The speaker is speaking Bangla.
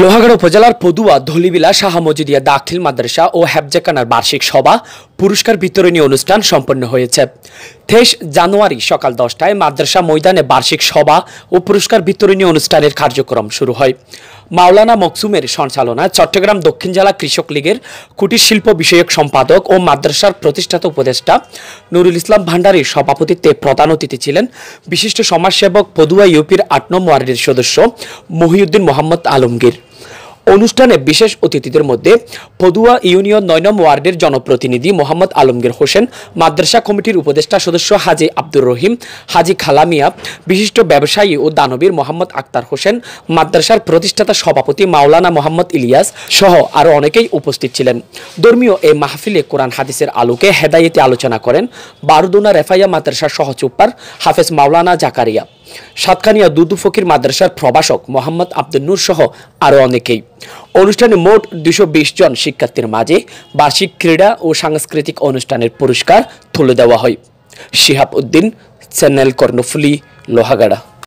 লোহাগাড়া উপজেলার পদুয়া ধলিবিলা শাহ মজিদিয়া দাখিল মাদ্রাসা ও হ্যাবজাকানার বার্ষিক সভা পুরস্কার বিতরণী অনুষ্ঠান সম্পন্ন হয়েছে তেইশ জানুয়ারি সকাল দশটায় মাদ্রাসা ময়দানে বার্ষিক সভা ও পুরস্কার বিতরণী অনুষ্ঠানের কার্যক্রম শুরু হয় মাওলানা মকসুমের সঞ্চালনায় চট্টগ্রাম দক্ষিণ জেলা কৃষক লীগের কুটির শিল্প বিষয়ক সম্পাদক ও মাদ্রাসার প্রতিষ্ঠাতা উপদেষ্টা নুরুল ইসলাম ভান্ডারীর সভাপতিত্বে প্রধান অতিথি ছিলেন বিশিষ্ট সমাজসেবক পদুয়া ইউপির আট নম্বর ওয়ার্ডের সদস্য মহিউদ্দিন মোহাম্মদ আলমগীর অনুষ্ঠানে বিশেষ অতিথিদের মধ্যে পদুয়া ইউনিয়ন নয়নম ওয়ার্ডের জনপ্রতিনিধি মোহাম্মদ আলমগীর হোসেন মাদ্রাসা কমিটির উপদেষ্টা সদস্য হাজি আব্দুর রহিম হাজি খালামিয়া বিশিষ্ট ব্যবসায়ী ও দানবীর মোহাম্মদ আক্তার হোসেন মাদ্রাসার প্রতিষ্ঠাতা সভাপতি মাওলানা মোহাম্মদ ইলিয়াস সহ আরও অনেকেই উপস্থিত ছিলেন ধর্মীয় এই মাহফিলে কোরআন হাদিসের আলোকে হেদায়েতে আলোচনা করেন বারুদুনা রেফাইয়া মাদ্রাসার সহচুপ্পার হাফেজ মাওলানা জাকারিয়া সাতকানিয়া দুদু ফকির মাদ্রাসার প্রভাষক মোহাম্মদ আব্দুল নূর সহ আরও অনেকেই অনুষ্ঠানে মোট দুশো জন শিক্ষার্থীর মাঝে বার্ষিক ক্রীড়া ও সাংস্কৃতিক অনুষ্ঠানের পুরস্কার তুলে দেওয়া হয় শিহাব উদ্দিন চ্যানেল কর্ণফুলি লোহাগাড়া